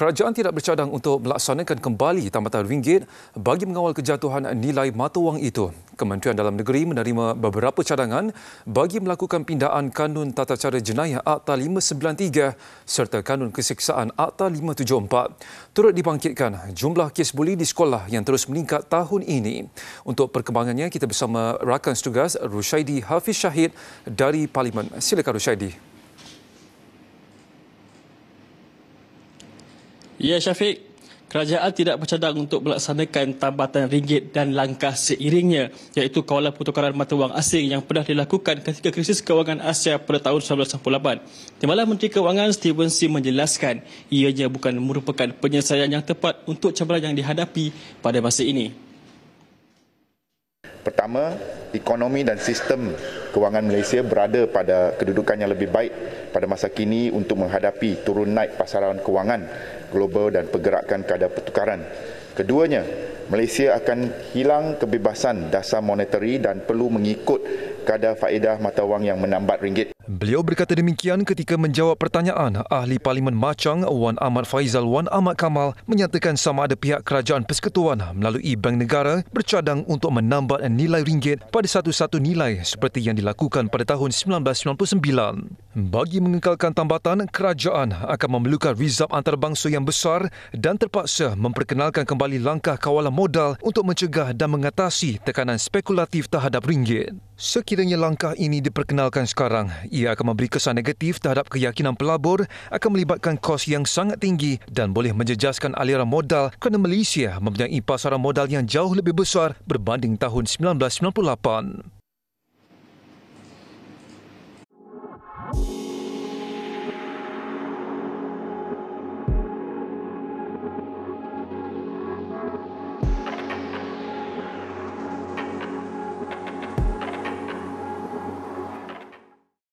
kerajaan tidak bercadang untuk melaksanakan kembali tambatan ringgit bagi mengawal kejatuhan nilai mata wang itu. Kementerian Dalam Negeri menerima beberapa cadangan bagi melakukan pindaan Kanun Tata Cara Jenayah Akta 593 serta Kanun kesiksaan Akta 574. Turut dibangkitkan jumlah kes buli di sekolah yang terus meningkat tahun ini. Untuk perkembangannya, kita bersama rakan setugas Rushaidi Hafiz Syahid dari Parlimen. Silakan Rushaidi. Rushaidi. Ya Syafiq, kerajaan tidak bercadang untuk melaksanakan tambatan ringgit dan langkah seiringnya iaitu kawalan pertukaran mata wang asing yang pernah dilakukan ketika krisis kewangan Asia pada tahun 1998. Timbalan Menteri Kewangan Steven C menjelaskan ianya bukan merupakan penyelesaian yang tepat untuk cabaran yang dihadapi pada masa ini. Pertama, ekonomi dan sistem kewangan Malaysia berada pada kedudukan yang lebih baik pada masa kini untuk menghadapi turun naik pasaran kewangan global dan pergerakan kadar pertukaran. Keduanya, Malaysia akan hilang kebebasan dasar moneteri dan perlu mengikut kadar faedah mata wang yang menambat ringgit. Beliau berkata demikian ketika menjawab pertanyaan Ahli Parlimen Macang Wan Ahmad Faizal Wan Ahmad Kamal menyatakan sama ada pihak Kerajaan Persekutuan melalui Bank Negara bercadang untuk menambat nilai ringgit pada satu-satu nilai seperti yang dilakukan pada tahun 1999. Bagi mengekalkan tambatan, kerajaan akan memerlukan rizab antarabangsa yang besar dan terpaksa memperkenalkan kembali langkah kawalan modal untuk mencegah dan mengatasi tekanan spekulatif terhadap ringgit. Sekiranya langkah ini diperkenalkan sekarang, ia akan memberi kesan negatif terhadap keyakinan pelabur akan melibatkan kos yang sangat tinggi dan boleh menjejaskan aliran modal kerana Malaysia mempunyai pasaran modal yang jauh lebih besar berbanding tahun 1998.